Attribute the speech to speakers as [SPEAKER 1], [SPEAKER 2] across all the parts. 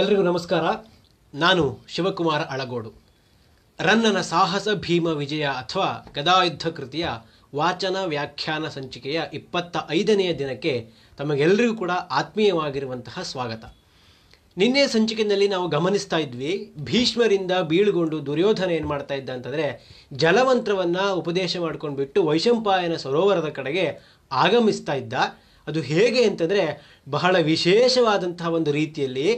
[SPEAKER 1] ಎಲ್ರಿಗೂ ನಮಸ್ಕಾರ ನಾನು ಶಿವಕುಮಾರ ಅಳಗೋಡು ರನ್ನನ ಸಾಹಸ ಭೀಮ ವಿಜಯ ಅಥವಾ ಗದಾಯುದ್ಧ ಕೃತಿಯ ವಾಚನ ವ್ಯಾಖ್ಯಾನ ಸಂಚಿಕೆಯ ಇಪ್ಪತ್ತ ಐದನೆಯ ದಿನಕ್ಕೆ ತಮಗೆಲ್ಲರಿಗೂ ಕೂಡ ಆತ್ಮೀಯವಾಗಿರುವಂತಹ ಸ್ವಾಗತ ನಿನ್ನೆ ಸಂಚಿಕೆಯಲ್ಲಿ ನಾವು ಗಮನಿಸ್ತಾ ಇದ್ವಿ ಭೀಷ್ಮರಿಂದ ಬೀಳ್ಗೊಂಡು ದುರ್ಯೋಧನ ಏನು ಮಾಡ್ತಾ ಇದ್ದ ಅಂತಂದರೆ ಜಲಮಂತ್ರವನ್ನು ಉಪದೇಶ ಮಾಡ್ಕೊಂಡು ಬಿಟ್ಟು ವೈಶಂಪಾಯನ ಸರೋವರದ ಕಡೆಗೆ ಆಗಮಿಸ್ತಾ ಇದ್ದ ಅದು ಹೇಗೆ ಅಂತಂದರೆ ಬಹಳ ವಿಶೇಷವಾದಂತಹ ಒಂದು ರೀತಿಯಲ್ಲಿ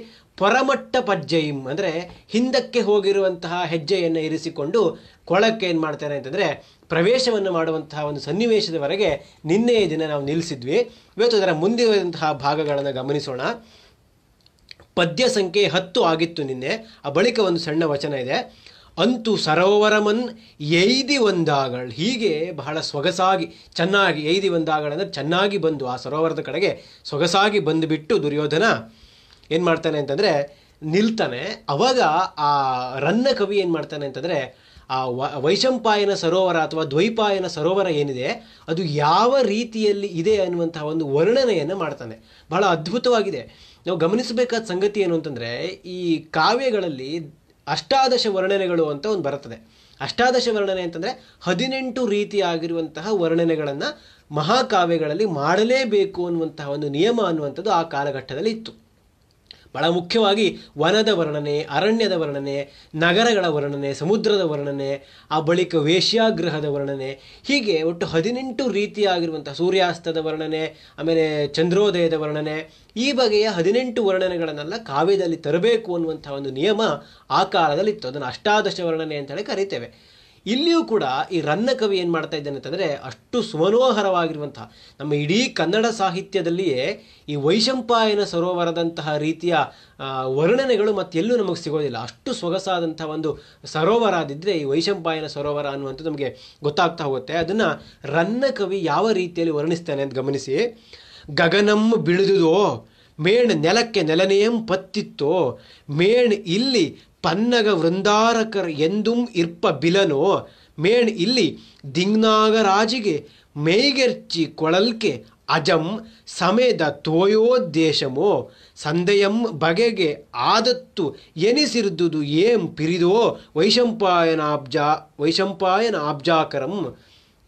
[SPEAKER 1] ಪರಮಟ್ಟ ಪಜ್ಜೈಂ ಅಂದರೆ ಹಿಂದಕ್ಕೆ ಹೋಗಿರುವಂತಹ ಹೆಜ್ಜೆಯನ್ನು ಇರಿಸಿಕೊಂಡು ಕೊಳಕ್ಕೆ ಏನು ಮಾಡ್ತಾರೆ ಅಂತಂದರೆ ಪ್ರವೇಶವನ್ನು ಮಾಡುವಂತಹ ಒಂದು ಸನ್ನಿವೇಶದವರೆಗೆ ನಿನ್ನೆಯ ದಿನ ನಾವು ನಿಲ್ಲಿಸಿದ್ವಿ ಇವತ್ತು ಅದರ ಮುಂದಿರುವಂತಹ ಭಾಗಗಳನ್ನು ಗಮನಿಸೋಣ ಪದ್ಯ ಸಂಖ್ಯೆ ಹತ್ತು ಆಗಿತ್ತು ನಿನ್ನೆ ಆ ಬಳಿಕ ಒಂದು ಸಣ್ಣ ವಚನ ಇದೆ ಅಂತೂ ಸರೋವರಮನ್ ಎಯ್ದಿ ಒಂದಾಗಳು ಹೀಗೆ ಬಹಳ ಸೊಗಸಾಗಿ ಚೆನ್ನಾಗಿ ಎಯ್ದಿ ಒಂದಾಗಳಂದರೆ ಚೆನ್ನಾಗಿ ಬಂದು ಆ ಸರೋವರದ ಕಡೆಗೆ ಸೊಗಸಾಗಿ ಬಂದುಬಿಟ್ಟು ದುರ್ಯೋಧನ ಏನು ಮಾಡ್ತಾನೆ ಅಂತಂದರೆ ನಿಲ್ತಾನೆ ಅವಾಗ ಆ ರನ್ನ ಕವಿ ಏನು ಮಾಡ್ತಾನೆ ಅಂತಂದರೆ ಆ ವೈಶಂಪಾಯನ ಸರೋವರ ಅಥವಾ ದ್ವೈಪಾಯನ ಸರೋವರ ಏನಿದೆ ಅದು ಯಾವ ರೀತಿಯಲ್ಲಿ ಇದೆ ಅನ್ನುವಂತಹ ಒಂದು ವರ್ಣನೆಯನ್ನು ಮಾಡ್ತಾನೆ ಬಹಳ ಅದ್ಭುತವಾಗಿದೆ ನಾವು ಗಮನಿಸಬೇಕಾದ ಸಂಗತಿ ಏನು ಅಂತಂದರೆ ಈ ಕಾವ್ಯಗಳಲ್ಲಿ ಅಷ್ಟಾದಶ ವರ್ಣನೆಗಳು ಅಂತ ಒಂದು ಬರ್ತದೆ ಅಷ್ಟಾದಶ ವರ್ಣನೆ ಅಂತಂದರೆ ಹದಿನೆಂಟು ರೀತಿಯಾಗಿರುವಂತಹ ವರ್ಣನೆಗಳನ್ನು ಮಹಾಕಾವ್ಯಗಳಲ್ಲಿ ಮಾಡಲೇಬೇಕು ಅನ್ನುವಂತಹ ಒಂದು ನಿಯಮ ಅನ್ನುವಂಥದ್ದು ಆ ಕಾಲಘಟ್ಟದಲ್ಲಿ ಇತ್ತು ಬಹಳ ಮುಖ್ಯವಾಗಿ ವನದ ವರ್ಣನೆ ಅರಣ್ಯದ ವರ್ಣನೆ ನಗರಗಳ ವರ್ಣನೆ ಸಮುದ್ರದ ವರ್ಣನೆ ಆ ಬಳಿಕ ವೇಶ್ಯಾಗ್ರಹದ ವರ್ಣನೆ ಹೀಗೆ ಒಟ್ಟು ಹದಿನೆಂಟು ರೀತಿಯಾಗಿರುವಂಥ ಸೂರ್ಯಾಸ್ತದ ವರ್ಣನೆ ಆಮೇಲೆ ಚಂದ್ರೋದಯದ ವರ್ಣನೆ ಈ ಬಗೆಯ ಹದಿನೆಂಟು ವರ್ಣನೆಗಳನ್ನೆಲ್ಲ ಕಾವ್ಯದಲ್ಲಿ ತರಬೇಕು ಅನ್ನುವಂಥ ಒಂದು ನಿಯಮ ಆ ಕಾಲದಲ್ಲಿ ಇತ್ತು ಅದನ್ನು ಅಷ್ಟಾದಶ ವರ್ಣನೆ ಅಂತೇಳಿ ಕರಿತೇವೆ ಇಲ್ಲಿಯೂ ಕೂಡ ಈ ರನ್ನ ಕವಿ ಏನು ಮಾಡ್ತಾ ಇದ್ದಾನೆ ಅಂತಂದರೆ ಅಷ್ಟು ಸುಮನೋಹರವಾಗಿರುವಂತಹ ನಮ್ಮ ಇಡೀ ಕನ್ನಡ ಸಾಹಿತ್ಯದಲ್ಲಿಯೇ ಈ ವೈಶಂಪಾಯನ ಸರೋವರದಂತಹ ರೀತಿಯ ವರ್ಣನೆಗಳು ಮತ್ತೆಲ್ಲೂ ನಮಗೆ ಸಿಗೋದಿಲ್ಲ ಅಷ್ಟು ಸೊಗಸಾದಂಥ ಒಂದು ಸರೋವರ ಆದಿದ್ದರೆ ಈ ವೈಶಂಪಾಯನ ಸರೋವರ ಅನ್ನುವಂಥ ನಮಗೆ ಗೊತ್ತಾಗ್ತಾ ಹೋಗುತ್ತೆ ಅದನ್ನು ರನ್ನ ಕವಿ ಯಾವ ರೀತಿಯಲ್ಲಿ ವರ್ಣಿಸ್ತಾನೆ ಅಂತ ಗಮನಿಸಿ ಗಗನಂ ಬಿಳಿದುದೋ ಮೇಣ್ ನೆಲಕ್ಕೆ ನೆಲನೆಯಂ ಪತ್ತಿತ್ತೋ ಮೇಣ್ ಇಲ್ಲಿ ಪನ್ನಗ ವೃಂದಾರಕರ್ ಎಂದುಂ ಇರ್ಪ ಬಿಲನೋ ಮೇಣ್ ಇಲ್ಲಿ ದಿಂಗ್ನಾಗರಾಜಿಗೆ ಮೇಗೆರ್ಚಿ ಕೊಳಲ್ಕೆ ಅಜಂ ಸಮೇದ ತೋಯೋದ್ದೇಶಮೋ ಸಂದೆಯಂ ಬಗೆಗೆ ಆದತ್ತು ಎನಿಸಿರುದುದು ಏಂ ಪಿರಿದೋ ವೈಶಂಪಾಯನಾಬ್ಜ ವೈಶಂಪಾಯನ ಆಬ್ಜಾಕರಂ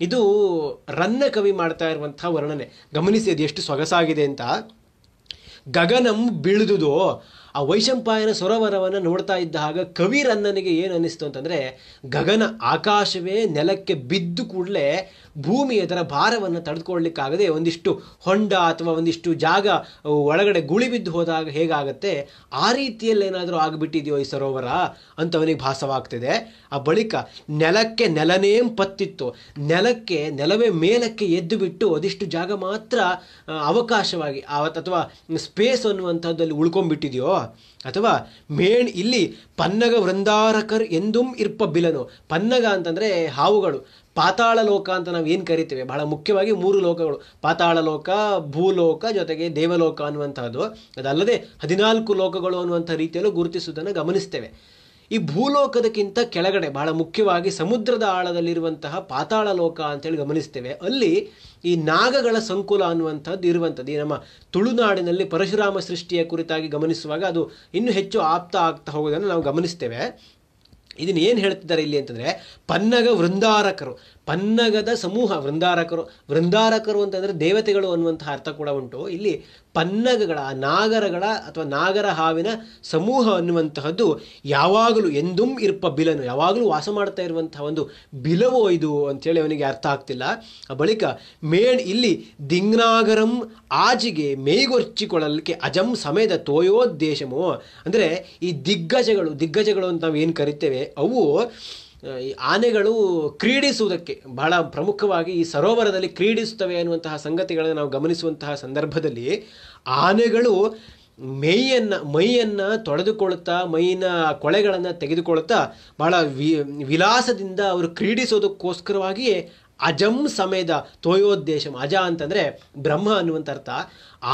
[SPEAKER 1] ಇದು ರನ್ನ ಕವಿ ಮಾಡ್ತಾ ಇರುವಂಥ ವರ್ಣನೆ ಗಮನಿಸಿ ಅದು ಎಷ್ಟು ಸೊಗಸಾಗಿದೆ ಅಂತ ಗಗನಂ ಬಿಳಿದುದು ಆ ವೈಶಂಪಾಯನ ಸರೋವರವನ್ನು ನೋಡ್ತಾ ಇದ್ದ ಹಾಗ ಕವಿರನ್ನನಿಗೆ ಏನು ಅನ್ನಿಸ್ತು ಅಂತಂದರೆ ಗಗನ ಆಕಾಶವೇ ನೆಲಕ್ಕೆ ಬಿದ್ದು ಕೂಡಲೇ ಭೂಮಿ ಅದರ ಭಾರವನ್ನು ತಡೆದುಕೊಳ್ಳಿಕ್ಕಾಗದೆ ಒಂದಿಷ್ಟು ಹೊಂಡ ಅಥವಾ ಒಂದಿಷ್ಟು ಜಾಗ ಒಳಗಡೆ ಗುಳಿ ಬಿದ್ದು ಹೋದಾಗ ಹೇಗಾಗುತ್ತೆ ಆ ರೀತಿಯಲ್ಲಿ ಏನಾದರೂ ಆಗಿಬಿಟ್ಟಿದೆಯೋ ಈ ಸರೋವರ ಅಂತವನಿಗೆ ಭಾಸವಾಗ್ತಿದೆ ಆ ಬಳಿಕ ನೆಲಕ್ಕೆ ನೆಲನೇ ಪತ್ತಿತ್ತು ನೆಲಕ್ಕೆ ನೆಲವೇ ಮೇಲಕ್ಕೆ ಎದ್ದು ಬಿಟ್ಟು ಅದಿಷ್ಟು ಜಾಗ ಮಾತ್ರ ಅವಕಾಶವಾಗಿ ಅಥವಾ ಸ್ಪೇಸ್ ಅನ್ನುವಂಥದ್ದಲ್ಲಿ ಉಳ್ಕೊಂಡ್ಬಿಟ್ಟಿದೆಯೋ ಅಥವಾ ಮೇಣ್ ಇಲ್ಲಿ ಪನ್ನಗ ವೃಂದಾರಕರ್ ಎಂದೂ ಇರ್ಪ ಬಿಲನು ಪನ್ನಗ ಅಂತಂದರೆ ಹಾವುಗಳು ಪಾತಾಳ ಲೋಕ ಅಂತ ನಾವು ಏನು ಕರಿತೇವೆ ಬಹಳ ಮುಖ್ಯವಾಗಿ ಮೂರು ಲೋಕಗಳು ಪಾತಾಳ ಲೋಕ ಭೂಲೋಕ ಜೊತೆಗೆ ದೇವಲೋಕ ಅನ್ನುವಂಥದ್ದು ಅದಲ್ಲದೆ ಹದಿನಾಲ್ಕು ಲೋಕಗಳು ಅನ್ನುವಂಥ ರೀತಿಯಲ್ಲೂ ಗುರುತಿಸುವುದನ್ನು ಗಮನಿಸ್ತೇವೆ ಈ ಭೂಲೋಕದಕ್ಕಿಂತ ಕೆಳಗಡೆ ಬಹಳ ಮುಖ್ಯವಾಗಿ ಸಮುದ್ರದ ಆಳದಲ್ಲಿರುವಂತಹ ಪಾತಾಳ ಲೋಕ ಅಂತೇಳಿ ಗಮನಿಸ್ತೇವೆ ಅಲ್ಲಿ ಈ ನಾಗಗಳ ಸಂಕುಲ ಅನ್ನುವಂಥದ್ದು ಇರುವಂಥದ್ದು ಈ ನಮ್ಮ ತುಳುನಾಡಿನಲ್ಲಿ ಪರಶುರಾಮ ಸೃಷ್ಟಿಯ ಕುರಿತಾಗಿ ಗಮನಿಸುವಾಗ ಅದು ಇನ್ನೂ ಹೆಚ್ಚು ಆಪ್ತ ಆಗ್ತಾ ಹೋಗೋದನ್ನು ನಾವು ಗಮನಿಸ್ತೇವೆ ಇದನ್ನು ಏನು ಹೇಳ್ತಿದ್ದಾರೆ ಇಲ್ಲಿ ಅಂತಂದ್ರೆ ಪನ್ನಗ ವೃಂದಾರಕರು ಪನ್ನಗದ ಸಮೂಹ ವೃಂದಾರಕರು ವೃಂದಾರಕರು ಅಂತಂದರೆ ದೇವತೆಗಳು ಅನ್ನುವಂತಹ ಅರ್ಥ ಕೂಡ ಉಂಟು ಇಲ್ಲಿ ಪನ್ನಗಗಳ ನಾಗರಗಳ ಅಥವಾ ನಾಗರ ಹಾವಿನ ಸಮೂಹ ಅನ್ನುವಂತಹದ್ದು ಯಾವಾಗಲೂ ಎಂದುಂ ಇರ್ಪ ಬಿಲನು ಯಾವಾಗಲೂ ವಾಸ ಮಾಡ್ತಾ ಇರುವಂತಹ ಒಂದು ಬಿಲವೋ ಇದು ಅಂಥೇಳಿ ಅವನಿಗೆ ಅರ್ಥ ಆಗ್ತಿಲ್ಲ ಆ ಬಳಿಕ ಮೇಣ್ ಇಲ್ಲಿ ದಿಂಗ್ನಾಗರಂ ಆಜಿಗೆ ಮೇಗೊರ್ಚಿಕೊಳ್ಳಲಿಕ್ಕೆ ಅಜಂ ಸಮಯದ ತೋಯೋದ್ದೇಶಮೋ ಅಂದರೆ ಈ ದಿಗ್ಗಜಗಳು ದಿಗ್ಗಜಗಳು ಅಂತ ನಾವು ಏನು ಕರಿತೇವೆ ಅವು ಈ ಆನೆಗಳು ಕ್ರೀಡಿಸುವುದಕ್ಕೆ ಬಹಳ ಪ್ರಮುಖವಾಗಿ ಈ ಸರೋವರದಲ್ಲಿ ಕ್ರೀಡಿಸುತ್ತವೆ ಅನ್ನುವಂತಹ ಸಂಗತಿಗಳನ್ನು ನಾವು ಗಮನಿಸುವಂತಹ ಸಂದರ್ಭದಲ್ಲಿ ಆನೆಗಳು ಮೈಯನ್ನು ಮೈಯನ್ನು ತೊಳೆದುಕೊಳ್ತಾ ಮೈನ ಕೊಳೆಗಳನ್ನು ತೆಗೆದುಕೊಳ್ಳುತ್ತಾ ಬಹಳ ವಿ ವಿಲಾಸದಿಂದ ಅವರು ಕ್ರೀಡಿಸೋದಕ್ಕೋಸ್ಕರವಾಗಿಯೇ ಅಜಂ ಸಮೇದ ತೋಯೋದ್ದೇಶಂ ಅಜ ಅಂತಂದರೆ ಬ್ರಹ್ಮ ಅನ್ನುವಂಥ ಅರ್ಥ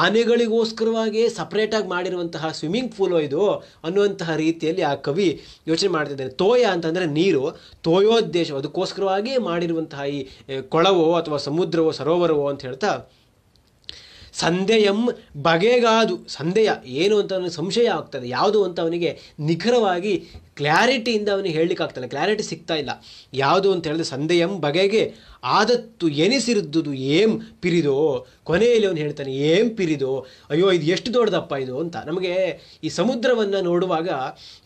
[SPEAKER 1] ಆನೆಗಳಿಗೋಸ್ಕರವಾಗಿಯೇ ಸಪ್ರೇಟಾಗಿ ಮಾಡಿರುವಂತಹ ಸ್ವಿಮ್ಮಿಂಗ್ ಪೂಲೋ ಇದು ಅನ್ನುವಂತಹ ರೀತಿಯಲ್ಲಿ ಆ ಕವಿ ಯೋಚನೆ ಮಾಡ್ತಿದ್ದಾನೆ ತೋಯ ಅಂತಂದರೆ ನೀರು ತೋಯೋದ್ದೇಶ ಅದಕ್ಕೋಸ್ಕರವಾಗಿಯೇ ಮಾಡಿರುವಂತಹ ಈ ಕೊಳವೋ ಅಥವಾ ಸಮುದ್ರವೋ ಸರೋವರವೋ ಅಂತ ಹೇಳ್ತಾ ಸಂದೇಯಂ ಬಗೆಗಾದು ಸಂದೇಹ ಏನು ಅಂತ ಅವನಿಗೆ ಸಂಶಯ ಆಗ್ತದೆ ಯಾವುದು ಅಂತ ಅವನಿಗೆ ನಿಖರವಾಗಿ ಕ್ಲಾರಿಟಿಯಿಂದ ಅವನಿಗೆ ಹೇಳಲಿಕ್ಕಾಗ್ತಲ್ಲ ಕ್ಲಾರಿಟಿ ಸಿಗ್ತಾ ಇಲ್ಲ ಯಾವುದು ಅಂತ ಹೇಳಿದ್ರೆ ಸಂದೇಯಂ ಬಗೆಗೆ ಆದತ್ತು ಎನಿಸಿರದ್ದು ಏಮ್ ಪಿರಿದೋ ಕೊನೆಯಲ್ಲಿ ಅವನು ಹೇಳ್ತಾನೆ ಏಮ್ ಪಿರಿದೋ ಅಯ್ಯೋ ಇದು ಎಷ್ಟು ದೊಡ್ಡದಪ್ಪ ಇದು ಅಂತ ನಮಗೆ ಈ ಸಮುದ್ರವನ್ನು ನೋಡುವಾಗ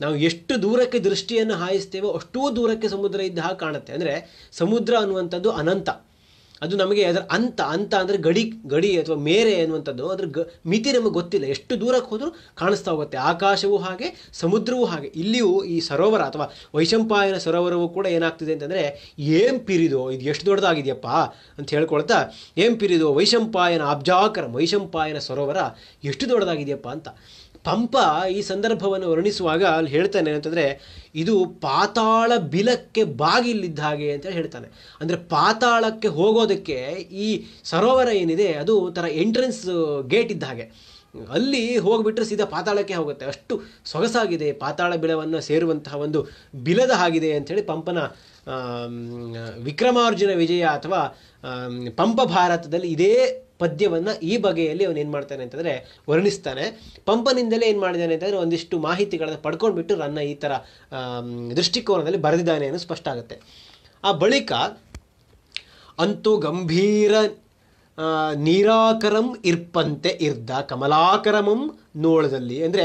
[SPEAKER 1] ನಾವು ಎಷ್ಟು ದೂರಕ್ಕೆ ದೃಷ್ಟಿಯನ್ನು ಹಾಯಿಸ್ತೇವೋ ಅಷ್ಟೂ ದೂರಕ್ಕೆ ಸಮುದ್ರ ಇದ್ದ ಹಾಗೆ ಕಾಣುತ್ತೆ ಅಂದರೆ ಸಮುದ್ರ ಅನ್ನುವಂಥದ್ದು ಅನಂತ ಅದು ನಮಗೆ ಅದರ ಅಂತ ಅಂತ ಅಂದರೆ ಗಡಿ ಗಡಿ ಅಥವಾ ಮೇರೆ ಎನ್ನುವಂಥದ್ದು ಅದರ ಗ ಮಿತಿ ನಮಗೆ ಗೊತ್ತಿಲ್ಲ ಎಷ್ಟು ದೂರಕ್ಕೆ ಹೋದರೂ ಕಾಣಿಸ್ತಾ ಹೋಗುತ್ತೆ ಆಕಾಶವೂ ಹಾಗೆ ಸಮುದ್ರವೂ ಹಾಗೆ ಇಲ್ಲಿಯೂ ಈ ಸರೋವರ ಅಥವಾ ವೈಶಂಪಾಯನ ಸರೋವರವು ಕೂಡ ಏನಾಗ್ತಿದೆ ಅಂತಂದರೆ ಏಂ ಪಿರಿದೋ ಇದು ಎಷ್ಟು ದೊಡ್ಡದಾಗಿದೆಯಪ್ಪ ಅಂತ ಹೇಳ್ಕೊಳ್ತಾ ಏಂ ಪಿರಿದೋ ವೈಶಂಪಾಯನ ಅಬ್ಜಾಕರ ವೈಶಂಪಾಯನ ಸರೋವರ ಎಷ್ಟು ದೊಡ್ಡದಾಗಿದೆಯಪ್ಪ ಅಂತ ಪಂಪ ಈ ಸಂದರ್ಭವನ್ನು ವರ್ಣಿಸುವಾಗ ಅಲ್ಲಿ ಹೇಳ್ತಾನೆ ಅಂತಂದರೆ ಇದು ಪಾತಾಳ ಬಿಲಕ್ಕೆ ಬಾಗಿಲಿದ್ದ ಹಾಗೆ ಅಂತ ಹೇಳ್ತಾನೆ ಅಂದರೆ ಪಾತಾಳಕ್ಕೆ ಹೋಗೋದಕ್ಕೆ ಈ ಸರೋವರ ಏನಿದೆ ಅದು ಥರ ಎಂಟ್ರೆನ್ಸ್ ಗೇಟ್ ಇದ್ದ ಹಾಗೆ ಅಲ್ಲಿ ಹೋಗಿಬಿಟ್ರೆ ಸೀದಾ ಪಾತಾಳಕ್ಕೆ ಹೋಗುತ್ತೆ ಅಷ್ಟು ಸೊಗಸಾಗಿದೆ ಪಾತಾಳ ಬಿಲವನ್ನು ಸೇರುವಂತಹ ಒಂದು ಬಿಲದ ಆಗಿದೆ ಅಂಥೇಳಿ ಪಂಪನ ವಿಕ್ರಮಾರ್ಜುನ ವಿಜಯ ಅಥವಾ ಪಂಪ ಭಾರತದಲ್ಲಿ ಇದೇ ಪದ್ಯವನ್ನು ಈ ಬಗೆಯಲ್ಲಿ ಅವನು ಏನು ಮಾಡ್ತಾನೆ ಅಂತಂದರೆ ವರ್ಣಿಸ್ತಾನೆ ಪಂಪನಿಂದಲೇ ಏನು ಮಾಡಿದ್ದಾನೆ ಅಂತಂದರೆ ಒಂದಿಷ್ಟು ಮಾಹಿತಿಗಳನ್ನು ಪಡ್ಕೊಂಡ್ಬಿಟ್ಟು ನನ್ನ ಈ ಥರ ದೃಷ್ಟಿಕೋನದಲ್ಲಿ ಬರೆದಿದ್ದಾನೆ ಅನ್ನೋ ಸ್ಪಷ್ಟ ಆಗುತ್ತೆ ಆ ಬಳಿಕ ಅಂತೂ ಗಂಭೀರ ನೀರಾಕರಂ ಇರ್ಪಂತೆ ಇರ್ದ ಕಮಲಾಕರಮಂ ನೋಳದಲ್ಲಿ ಅಂದರೆ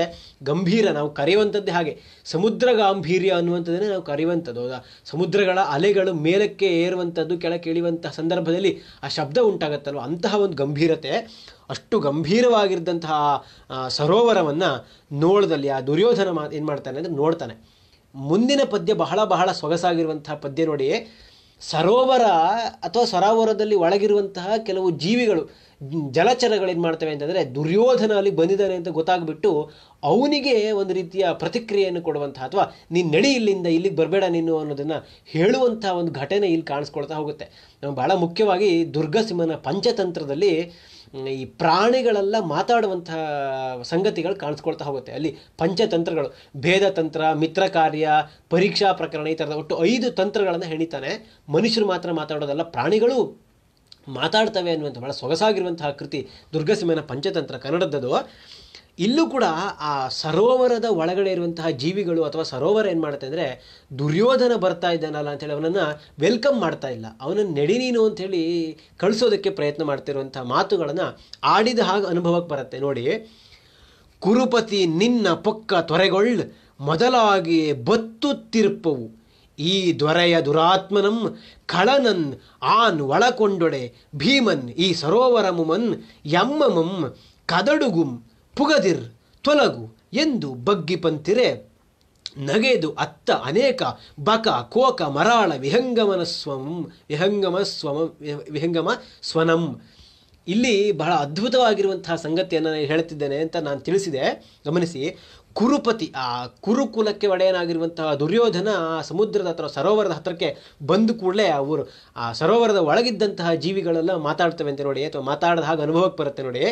[SPEAKER 1] ಗಂಭೀರ ನಾವು ಕರೆಯುವಂಥದ್ದೇ ಹಾಗೆ ಸಮುದ್ರ ಗಾಂಭೀರ್ಯ ಅನ್ನುವಂಥದ್ದನ್ನೇ ನಾವು ಕರೆಯುವಂಥದ್ದು ಹೌದಾ ಸಮುದ್ರಗಳ ಅಲೆಗಳು ಮೇಲಕ್ಕೆ ಏರುವಂಥದ್ದು ಕೆಳಕ್ಕೆ ಇಳಿಯುವಂತಹ ಸಂದರ್ಭದಲ್ಲಿ ಆ ಶಬ್ದ ಉಂಟಾಗತ್ತಲ್ವ ಅಂತಹ ಒಂದು ಗಂಭೀರತೆ ಅಷ್ಟು ಗಂಭೀರವಾಗಿರ್ದಂತಹ ಸರೋವರವನ್ನು ನೋಳದಲ್ಲಿ ಆ ದುರ್ಯೋಧನ ಮಾ ಏನು ಮಾಡ್ತಾನೆ ಅಂದರೆ ನೋಡ್ತಾನೆ ಮುಂದಿನ ಪದ್ಯ ಬಹಳ ಬಹಳ ಸೊಗಸಾಗಿರುವಂತಹ ಪದ್ಯ ನೋಡಿ ಸರೋವರ ಅಥವಾ ಸರೋವರದಲ್ಲಿ ಒಳಗಿರುವಂತಹ ಕೆಲವು ಜೀವಿಗಳು ಏನು ಮಾಡ್ತವೆ ಅಂತಂದರೆ ದುರ್ಯೋಧನ ಅಲ್ಲಿ ಬಂದಿದ್ದಾನೆ ಅಂತ ಗೊತ್ತಾಗ್ಬಿಟ್ಟು ಅವನಿಗೆ ಒಂದು ರೀತಿಯ ಪ್ರತಿಕ್ರಿಯೆಯನ್ನು ಕೊಡುವಂತಹ ಅಥವಾ ನೀನು ನಡಿ ಇಲ್ಲಿಂದ ಇಲ್ಲಿಗೆ ಬರಬೇಡ ನೀನು ಅನ್ನೋದನ್ನು ಹೇಳುವಂಥ ಒಂದು ಘಟನೆ ಇಲ್ಲಿ ಕಾಣಿಸ್ಕೊಳ್ತಾ ಹೋಗುತ್ತೆ ನಾವು ಬಹಳ ಮುಖ್ಯವಾಗಿ ದುರ್ಗಸಿಂಹನ ಪಂಚತಂತ್ರದಲ್ಲಿ ಈ ಪ್ರಾಣಿಗಳೆಲ್ಲ ಮಾತಾಡುವಂತಹ ಸಂಗತಿಗಳು ಕಾಣಿಸ್ಕೊಳ್ತಾ ಹೋಗುತ್ತೆ ಅಲ್ಲಿ ಪಂಚತಂತ್ರಗಳು ಭೇದ ತಂತ್ರ ಮಿತ್ರ ಕಾರ್ಯ ಪರೀಕ್ಷಾ ಪ್ರಕರಣ ಈ ಥರದ ಒಟ್ಟು ಐದು ತಂತ್ರಗಳನ್ನು ಹೆಣಿತಾನೆ ಮನುಷ್ಯರು ಮಾತ್ರ ಮಾತಾಡೋದಲ್ಲ ಪ್ರಾಣಿಗಳು ಮಾತಾಡ್ತವೆ ಅನ್ನುವಂಥ ಭಾಳ ಸೊಗಸಾಗಿರುವಂತಹ ಕೃತಿ ದುರ್ಗಸೀಮೆಯ ಪಂಚತಂತ್ರ ಕನ್ನಡದ್ದು ಇಲ್ಲೂ ಕೂಡ ಆ ಸರೋವರದ ಒಳಗಡೆ ಇರುವಂತಹ ಜೀವಿಗಳು ಅಥವಾ ಸರೋವರ ಏನು ಮಾಡುತ್ತೆ ಅಂದರೆ ದುರ್ಯೋಧನ ಬರ್ತಾ ಇದ್ದಾನಲ್ಲ ಅಂತೇಳಿ ಅವನನ್ನು ವೆಲ್ಕಮ್ ಮಾಡ್ತಾ ಇಲ್ಲ ಅವನನ್ನು ನೆಡಿ ನೀನು ಅಂಥೇಳಿ ಕಳಿಸೋದಕ್ಕೆ ಪ್ರಯತ್ನ ಮಾಡ್ತಿರುವಂಥ ಮಾತುಗಳನ್ನು ಆಡಿದ ಹಾಗೆ ಅನುಭವಕ್ಕೆ ಬರುತ್ತೆ ನೋಡಿ ಕುರುಪತಿ ನಿನ್ನ ಪೊಕ್ಕ ತೊರೆಗೊಳ್ ಮೊದಲಾಗಿ ತಿರ್ಪವು ಈ ದೊರೆಯ ದುರಾತ್ಮನಂ ಕಳನನ್ ಆನ್ ಒಳಕೊಂಡೊಡೆ ಭೀಮನ್ ಈ ಸರೋವರ ಮುಮನ್ ಯಮ್ಮಮಂ ಕದಡುಗುಂ ಪುಗದಿರ್ ತೊಲಗು ಎಂದು ಬಗ್ಗಿಪಂತಿರೆ ನಗೆದು ಅತ್ತ ಅನೇಕ ಬಕ ಕೋಕ ಮರಾಳ ವಿಹಂಗಮನ ಸ್ವಂ ವಿಹಂಗಮ ಸ್ವಮ ವಿಹಂಗಮ ಸ್ವನಂ ಇಲ್ಲಿ ಬಹಳ ಅದ್ಭುತವಾಗಿರುವಂತಹ ಸಂಗತಿಯನ್ನು ನಾನು ಹೇಳ್ತಿದ್ದೇನೆ ಅಂತ ನಾನು ತಿಳಿಸಿದೆ ಗಮನಿಸಿ ಕುರುಪತಿ ಆ ಕುರುಕುಲಕ್ಕೆ ಒಡೆಯನಾಗಿರುವಂತಹ ದುರ್ಯೋಧನ ಆ ಸಮುದ್ರದ ಹತ್ರ ಸರೋವರದ ಹತ್ರಕ್ಕೆ ಬಂದ ಕೂಡಲೇ ಅವರು ಆ ಸರೋವರದ ಒಳಗಿದ್ದಂತಹ ಜೀವಿಗಳೆಲ್ಲ ಮಾತಾಡ್ತವೆ ಅಂತ ನೋಡಿ ಅಥವಾ ಮಾತಾಡಿದ ಹಾಗೆ ಅನುಭವಕ್ಕೆ ಬರುತ್ತೆ ನೋಡಿ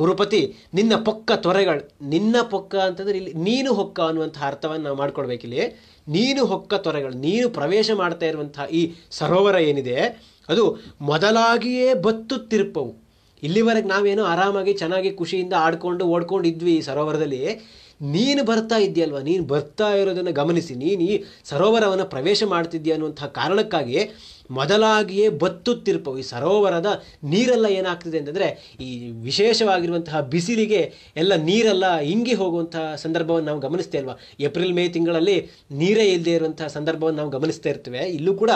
[SPEAKER 1] ಕುರುಪತಿ ನಿನ್ನ ಪೊಕ್ಕ ತೊರೆಗಳು ನಿನ್ನ ಪೊಕ್ಕ ಅಂತಂದರೆ ಇಲ್ಲಿ ನೀನು ಹೊಕ್ಕ ಅನ್ನುವಂಥ ಅರ್ಥವನ್ನು ನಾವು ಮಾಡ್ಕೊಳ್ಬೇಕಿಲ್ಲಿ ನೀನು ಹೊಕ್ಕ ತೊರೆಗಳು ನೀನು ಪ್ರವೇಶ ಮಾಡ್ತಾ ಇರುವಂಥ ಈ ಸರೋವರ ಏನಿದೆ ಅದು ಮೊದಲಾಗಿಯೇ ಬತ್ತುತ್ತಿರುಪವು ಇಲ್ಲಿವರೆಗೆ ನಾವೇನು ಆರಾಮಾಗಿ ಚೆನ್ನಾಗಿ ಖುಷಿಯಿಂದ ಆಡ್ಕೊಂಡು ಓಡ್ಕೊಂಡು ಇದ್ವಿ ಈ ಸರೋವರದಲ್ಲಿ ನೀನು ಬರ್ತಾ ಇದೆಯಲ್ವ ನೀನು ಬರ್ತಾ ಇರೋದನ್ನು ಗಮನಿಸಿ ನೀನು ಈ ಸರೋವರವನ್ನು ಪ್ರವೇಶ ಮಾಡ್ತಿದ್ದೀಯ ಅನ್ನುವಂಥ ಕಾರಣಕ್ಕಾಗಿ ಮೊದಲಾಗಿಯೇ ಬತ್ತುತ್ತಿರ್ಪವು ಈ ಸರೋವರದ ನೀರೆಲ್ಲ ಏನಾಗ್ತದೆ ಅಂತಂದರೆ ಈ ವಿಶೇಷವಾಗಿರುವಂತಹ ಬಿಸಿಲಿಗೆ ಎಲ್ಲ ನೀರೆಲ್ಲ ಇಂಗಿ ಹೋಗುವಂತಹ ಸಂದರ್ಭವನ್ನು ನಾವು ಗಮನಿಸ್ತೇ ಅಲ್ವಾ ಏಪ್ರಿಲ್ ಮೇ ತಿಂಗಳಲ್ಲಿ ನೀರೇ ಇಲ್ಲದೆ ಇರುವಂತಹ ಸಂದರ್ಭವನ್ನು ನಾವು ಗಮನಿಸ್ತಾ ಇರ್ತೇವೆ ಇಲ್ಲೂ ಕೂಡ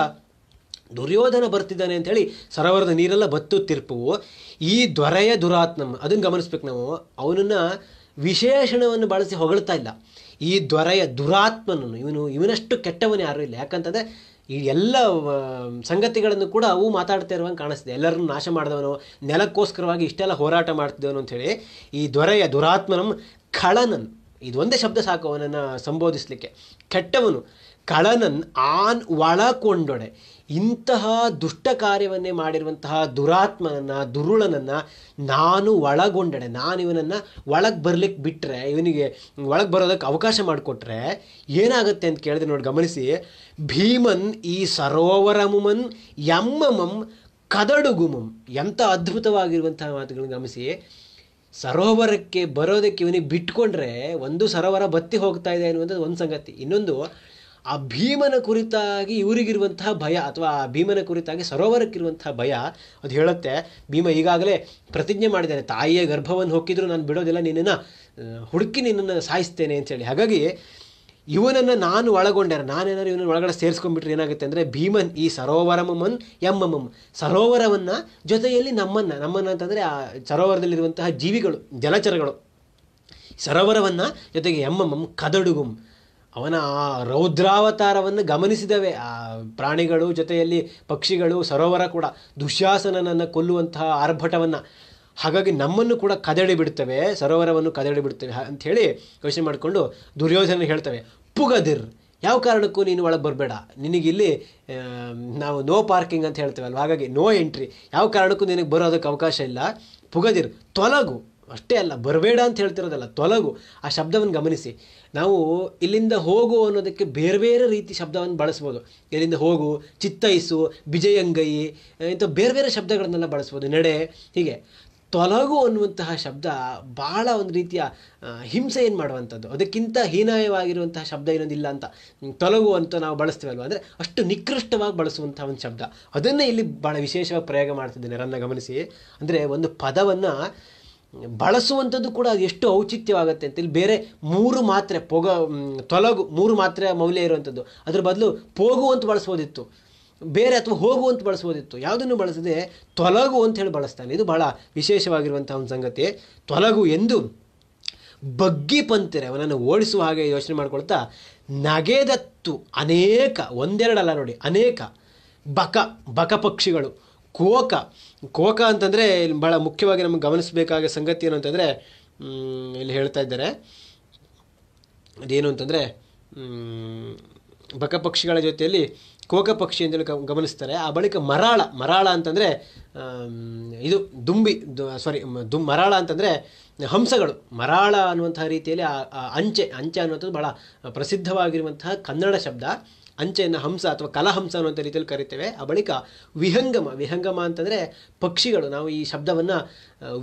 [SPEAKER 1] ದುರ್ಯೋಧನ ಬರ್ತಿದ್ದಾನೆ ಅಂಥೇಳಿ ಸರೋವರದ ನೀರೆಲ್ಲ ಬತ್ತುತ್ತಿರ್ಪವು ಈ ದೊರೆಯ ದುರಾತ್ಮ ಅದನ್ನು ಗಮನಿಸ್ಬೇಕು ನಾವು ಅವನನ್ನು ವಿಶೇಷಣವನ್ನು ಬಳಸಿ ಹೊಗಳ್ತಾ ಇಲ್ಲ ಈ ದೊರೆಯ ದುರಾತ್ಮನನ್ನು ಇವನು ಇವನಷ್ಟು ಕೆಟ್ಟವನೇ ಯಾರೂ ಇಲ್ಲ ಯಾಕಂತಂದರೆ ಈ ಎಲ್ಲ ಸಂಗತಿಗಳನ್ನು ಕೂಡ ಅವು ಮಾತಾಡ್ತಾ ಇರುವಂಗೆ ಕಾಣಿಸ್ತಿದೆ ಎಲ್ಲರನ್ನು ನಾಶ ಮಾಡಿದವನು ನೆಲಕ್ಕೋಸ್ಕರವಾಗಿ ಇಷ್ಟೆಲ್ಲ ಹೋರಾಟ ಮಾಡ್ತಿದ್ದವನು ಅಂಥೇಳಿ ಈ ದೊರೆಯ ದುರಾತ್ಮನಂ ಖಳನನ್ ಇದೊಂದೇ ಶಬ್ದ ಸಾಕು ಅವನನ್ನು ಸಂಬೋಧಿಸಲಿಕ್ಕೆ ಕೆಟ್ಟವನು ಕಳನನ್ ಆನ್ ಒಳಕೊಂಡೊಡೆ ಇಂತಹ ದುಷ್ಟ ಕಾರ್ಯವನ್ನೇ ಮಾಡಿರುವಂತಹ ದುರಾತ್ಮನನ್ನು ದುರುಳನನ್ನು ನಾನು ಒಳಗೊಂಡಡೆ ನಾನು ಇವನನ್ನು ಒಳಗೆ ಬರಲಿಕ್ಕೆ ಬಿಟ್ಟರೆ ಇವನಿಗೆ ಒಳಗೆ ಬರೋದಕ್ಕೆ ಅವಕಾಶ ಮಾಡಿಕೊಟ್ರೆ ಏನಾಗುತ್ತೆ ಅಂತ ಕೇಳಿದೆ ನೋಡಿ ಗಮನಿಸಿ ಭೀಮನ್ ಈ ಸರೋವರಮುಮನ್ ಯಮ್ಮಮಂ ಕದಡುಗುಮಂ ಎಂಥ ಅದ್ಭುತವಾಗಿರುವಂತಹ ಮಾತುಗಳನ್ನು ಗಮನಿಸಿ ಸರೋವರಕ್ಕೆ ಬರೋದಕ್ಕೆ ಇವನಿಗೆ ಬಿಟ್ಕೊಂಡ್ರೆ ಒಂದು ಸರೋವರ ಬತ್ತಿ ಹೋಗ್ತಾ ಇದೆ ಅನ್ನುವಂಥದ್ದು ಒಂದು ಸಂಗತಿ ಇನ್ನೊಂದು ಆ ಭೀಮನ ಕುರಿತಾಗಿ ಇವರಿಗಿರುವಂತಹ ಭಯ ಅಥವಾ ಆ ಭೀಮನ ಕುರಿತಾಗಿ ಸರೋವರಕ್ಕಿರುವಂತಹ ಭಯ ಅದು ಹೇಳುತ್ತೆ ಭೀಮ ಈಗಾಗಲೇ ಪ್ರತಿಜ್ಞೆ ಮಾಡಿದ್ದಾನೆ ತಾಯಿಯ ಗರ್ಭವನ್ನು ಹೊಕ್ಕಿದ್ರು ನಾನು ಬಿಡೋದಿಲ್ಲ ನಿನ್ನನ್ನು ಹುಡುಕಿ ನಿನ್ನನ್ನು ಸಾಯಿಸ್ತೇನೆ ಅಂತೇಳಿ ಹಾಗಾಗಿ ಇವನನ್ನು ನಾನು ಒಳಗೊಂಡೆ ನಾನೇನಾದ್ರು ಇವನನ್ನು ಒಳಗಡೆ ಸೇರಿಸ್ಕೊಂಡ್ಬಿಟ್ರೆ ಏನಾಗುತ್ತೆ ಅಂದರೆ ಭೀಮನ್ ಈ ಸರೋವರಮನ್ ಎಮ್ಮಮಮ್ ಸರೋವರವನ್ನು ಜೊತೆಯಲ್ಲಿ ನಮ್ಮನ್ನು ನಮ್ಮನ್ನು ಅಂತಂದರೆ ಆ ಸರೋವರದಲ್ಲಿರುವಂತಹ ಜೀವಿಗಳು ಜಲಚರಗಳು ಸರೋವರವನ್ನು ಜೊತೆಗೆ ಎಮ್ಮಮಮ್ ಕದಡುಗುಂ ಅವನ ಆ ರೌದ್ರಾವತಾರವನ್ನು ಗಮನಿಸಿದವೆ ಆ ಪ್ರಾಣಿಗಳು ಜೊತೆಯಲ್ಲಿ ಪಕ್ಷಿಗಳು ಸರೋವರ ಕೂಡ ದುಶ್ಯಾಸನನನ್ನು ಕೊಲ್ಲುವಂತಹ ಆರ್ಭಟವನ್ನು ಹಾಗಾಗಿ ನಮ್ಮನ್ನು ಕೂಡ ಕದಡಿ ಬಿಡ್ತವೆ ಸರೋವರವನ್ನು ಕದಡಿ ಬಿಡ್ತವೆ ಅಂಥೇಳಿ ಯೋಚನೆ ಮಾಡಿಕೊಂಡು ದುರ್ಯೋಧನ ಹೇಳ್ತವೆ ಪುಗದಿರ್ ಯಾವ ಕಾರಣಕ್ಕೂ ನೀನು ಒಳಗೆ ಬರಬೇಡ ನಿನಗಿಲ್ಲಿ ನಾವು ನೋ ಪಾರ್ಕಿಂಗ್ ಅಂತ ಹೇಳ್ತೇವಲ್ವ ಹಾಗಾಗಿ ನೋ ಎಂಟ್ರಿ ಯಾವ ಕಾರಣಕ್ಕೂ ನಿನಗೆ ಬರೋದಕ್ಕೆ ಅವಕಾಶ ಇಲ್ಲ ಪುಗದಿರ್ ತೊಲಗು ಅಷ್ಟೇ ಅಲ್ಲ ಬರಬೇಡ ಅಂತ ಹೇಳ್ತಿರೋದಲ್ಲ ತೊಲಗು ಆ ಶಬ್ದವನ್ನು ಗಮನಿಸಿ ನಾವು ಇಲ್ಲಿಂದ ಹೋಗು ಅನ್ನೋದಕ್ಕೆ ಬೇರೆ ಬೇರೆ ರೀತಿ ಶಬ್ದವನ್ನು ಬಳಸ್ಬೋದು ಇಲ್ಲಿಂದ ಹೋಗು ಚಿತ್ತೈಸು ಬಿಜಯಂಗೈ ಇಂಥ ಬೇರೆ ಬೇರೆ ಶಬ್ದಗಳನ್ನೆಲ್ಲ ಬಳಸ್ಬೋದು ನಡೆ ಹೀಗೆ ತೊಲಗು ಅನ್ನುವಂತಹ ಶಬ್ದ ಭಾಳ ಒಂದು ರೀತಿಯ ಹಿಂಸೆ ಏನು ಮಾಡುವಂಥದ್ದು ಅದಕ್ಕಿಂತ ಹೀನಾಯವಾಗಿರುವಂತಹ ಶಬ್ದ ಏನೊಂದಿಲ್ಲ ಅಂತ ತೊಲಗು ಅಂತ ನಾವು ಬಳಸ್ತೀವಲ್ವ ಅಂದರೆ ಅಷ್ಟು ನಿಕೃಷ್ಟವಾಗಿ ಬಳಸುವಂಥ ಒಂದು ಶಬ್ದ ಅದನ್ನೇ ಇಲ್ಲಿ ಭಾಳ ವಿಶೇಷವಾಗಿ ಪ್ರಯೋಗ ಮಾಡ್ತಿದ್ದೇನೆ ರನ್ನ ಗಮನಿಸಿ ಅಂದರೆ ಒಂದು ಪದವನ್ನು ಬಳಸುವಂಥದ್ದು ಕೂಡ ಎಷ್ಟು ಔಚಿತ್ಯವಾಗುತ್ತೆ ಅಂತ ಇಲ್ಲಿ ಬೇರೆ ಮೂರು ಮಾತ್ರೆ ಪೊಗ ತೊಲಗು ಮೂರು ಮಾತ್ರೆ ಮೌಲ್ಯ ಇರುವಂಥದ್ದು ಅದ್ರ ಬದಲು ಪೋಗು ಅಂತ ಬಳಸ್ಬೋದಿತ್ತು ಬೇರೆ ಅಥವಾ ಹೋಗು ಅಂತ ಬಳಸ್ಬೋದಿತ್ತು ಯಾವುದನ್ನು ಬಳಸದೆ ತೊಲಗು ಅಂತ ಹೇಳಿ ಬಳಸ್ತಾನೆ ಇದು ಬಹಳ ವಿಶೇಷವಾಗಿರುವಂಥ ಒಂದು ಸಂಗತಿ ತೊಲಗು ಎಂದು ಬಗ್ಗಿ ಪಂತಿರೆ ಅವನನ್ನು ಓಡಿಸುವ ಹಾಗೆ ಯೋಚನೆ ಮಾಡ್ಕೊಳ್ತಾ ನಗೆದತ್ತು ಅನೇಕ ಒಂದೆರಡಲ್ಲ ನೋಡಿ ಅನೇಕ ಬಕ ಬಕ ಪಕ್ಷಿಗಳು ಕೋಕ ಕೋಕ ಅಂತಂದರೆ ಇಲ್ಲಿ ಭಾಳ ಮುಖ್ಯವಾಗಿ ನಮಗೆ ಗಮನಿಸಬೇಕಾದ ಸಂಗತಿ ಏನು ಅಂತಂದರೆ ಇಲ್ಲಿ ಹೇಳ್ತಾ ಇದ್ದಾರೆ ಅದೇನು ಅಂತಂದರೆ ಬಕ ಪಕ್ಷಿಗಳ ಜೊತೆಯಲ್ಲಿ ಕೋಕ ಪಕ್ಷಿ ಅಂತೇಳಿ ಗಮನಿಸ್ತಾರೆ ಆ ಬಳಿಕ ಮರಾಳ ಮರಾಳ ಅಂತಂದರೆ ಇದು ದುಂಬಿ ಸಾರಿ ದುಂ ಮರಾಳ ಅಂತಂದರೆ ಹಂಸಗಳು ಮರಾಳ ಅನ್ನುವಂಥ ರೀತಿಯಲ್ಲಿ ಆ ಅಂಚೆ ಅಂಚೆ ಅನ್ನುವಂಥದ್ದು ಭಾಳ ಪ್ರಸಿದ್ಧವಾಗಿರುವಂತಹ ಕನ್ನಡ ಶಬ್ದ ಅಂಚೆಯನ್ನು ಹಂಸ ಅಥವಾ ಕಲಹಂಸ ಅನ್ನುವಂಥ ರೀತಿಯಲ್ಲಿ ಕರಿತೇವೆ ಆ ಬಳಿಕ ವಿಹಂಗಮ ವಿಹಂಗಮ ಅಂತಂದರೆ ಪಕ್ಷಿಗಳು ನಾವು ಈ ಶಬ್ದವನ್ನು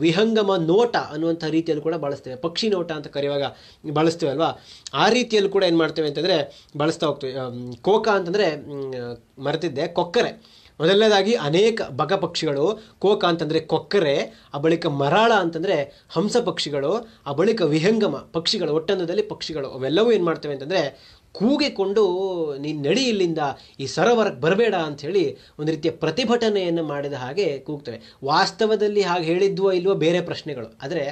[SPEAKER 1] ವಿಹಂಗಮ ನೋಟ ಅನ್ನುವಂಥ ರೀತಿಯಲ್ಲಿ ಕೂಡ ಬಳಸ್ತೇವೆ ಪಕ್ಷಿ ನೋಟ ಅಂತ ಕರೆಯುವಾಗ ಬಳಸ್ತೇವೆ ಅಲ್ವಾ ಆ ರೀತಿಯಲ್ಲಿ ಕೂಡ ಏನು ಮಾಡ್ತೇವೆ ಅಂತಂದರೆ ಬಳಸ್ತಾ ಹೋಗ್ತೇವೆ ಕೋಕ ಅಂತಂದರೆ ಮರೆತಿದ್ದೆ ಕೊಕ್ಕರೆ ಮೊದಲನೇದಾಗಿ ಅನೇಕ ಬಗ ಪಕ್ಷಿಗಳು ಕೋಕ ಅಂತಂದರೆ ಕೊಕ್ಕರೆ ಆ ಬಳಿಕ ಮರಾಳ ಅಂತಂದರೆ ಹಂಸ ಪಕ್ಷಿಗಳು ಆ ಬಳಿಕ ವಿಹಂಗಮ ಪಕ್ಷಿಗಳು ಒಟ್ಟಂದದಲ್ಲಿ ಪಕ್ಷಿಗಳು ಅವೆಲ್ಲವೂ ಏನು ಮಾಡ್ತೇವೆ ಅಂತಂದರೆ ಕೂಗಿಕೊಂಡು ನೀನು ನಡಿ ಇಲ್ಲಿಂದ ಈ ಸರೋವರಕ್ಕೆ ಬರಬೇಡ ಅಂಥೇಳಿ ಒಂದು ರೀತಿಯ ಪ್ರತಿಭಟನೆಯನ್ನು ಮಾಡಿದ ಹಾಗೆ ಕೂಗ್ತವೆ ವಾಸ್ತವದಲ್ಲಿ ಹಾಗೆ ಹೇಳಿದ್ವೋ ಇಲ್ವೋ ಬೇರೆ ಪ್ರಶ್ನೆಗಳು ಆದರೆ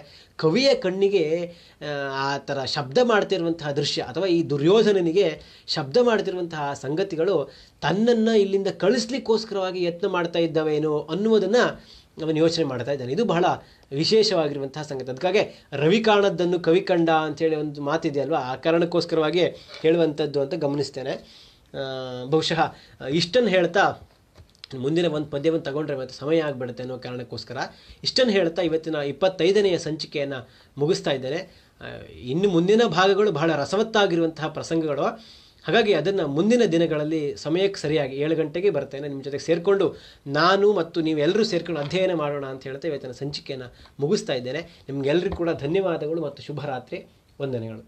[SPEAKER 1] ಕವಿಯ ಕಣ್ಣಿಗೆ ಆ ಥರ ಶಬ್ದ ಮಾಡ್ತಿರುವಂತಹ ದೃಶ್ಯ ಅಥವಾ ಈ ದುರ್ಯೋಧನನಿಗೆ ಶಬ್ದ ಮಾಡ್ತಿರುವಂತಹ ಸಂಗತಿಗಳು ತನ್ನನ್ನು ಇಲ್ಲಿಂದ ಕಳಿಸ್ಲಿಕ್ಕೋಸ್ಕರವಾಗಿ ಯತ್ನ ಮಾಡ್ತಾ ಇದ್ದಾವೇನೋ ಅನ್ನುವುದನ್ನು ಅವನು ಯೋಚನೆ ಮಾಡ್ತಾ ಇದ್ದಾನೆ ಇದು ಬಹಳ ವಿಶೇಷವಾಗಿರುವಂತಹ ಸಂಗತಿ ಅದಕ್ಕಾಗಿ ರವಿಕಾಣದ್ದನ್ನು ಕವಿಕಂಡ ಕವಿ ಕಂಡ ಅಂಥೇಳಿ ಒಂದು ಮಾತಿದೆಯಲ್ವಾ ಆ ಕಾರಣಕ್ಕೋಸ್ಕರವಾಗಿ ಹೇಳುವಂಥದ್ದು ಅಂತ ಗಮನಿಸ್ತೇನೆ ಬಹುಶಃ ಇಷ್ಟನ್ನು ಹೇಳ್ತಾ ಮುಂದಿನ ಒಂದು ಪದ್ಯವನ್ನು ತಗೊಂಡ್ರೆ ಮತ್ತೆ ಸಮಯ ಆಗಿಬಿಡುತ್ತೆ ಅನ್ನೋ ಕಾರಣಕ್ಕೋಸ್ಕರ ಇಷ್ಟನ್ನು ಹೇಳ್ತಾ ಇವತ್ತಿನ ಇಪ್ಪತ್ತೈದನೆಯ ಸಂಚಿಕೆಯನ್ನು ಮುಗಿಸ್ತಾ ಇದ್ದೇನೆ ಇನ್ನು ಮುಂದಿನ ಭಾಗಗಳು ಬಹಳ ರಸವತ್ತಾಗಿರುವಂತಹ ಪ್ರಸಂಗಗಳು ಹಾಗಾಗಿ ಅದನ್ನು ಮುಂದಿನ ದಿನಗಳಲ್ಲಿ ಸಮಯಕ್ಕೆ ಸರಿಯಾಗಿ ಏಳು ಗಂಟೆಗೆ ಬರ್ತೇನೆ ನಿಮ್ಮ ಜೊತೆಗೆ ಸೇರಿಕೊಂಡು ನಾನು ಮತ್ತು ನೀವೆಲ್ಲರೂ ಸೇರಿಕೊಂಡು ಅಧ್ಯಯನ ಮಾಡೋಣ ಅಂತ ಹೇಳ್ತಾ ಇವತ್ತಿನ ಸಂಚಿಕೆಯನ್ನು ಮುಗಿಸ್ತಾ ಇದ್ದೇನೆ ನಿಮಗೆಲ್ಲರಿಗೂ ಕೂಡ ಧನ್ಯವಾದಗಳು ಮತ್ತು ಶುಭರಾತ್ರಿ ವಂದನೆಗಳು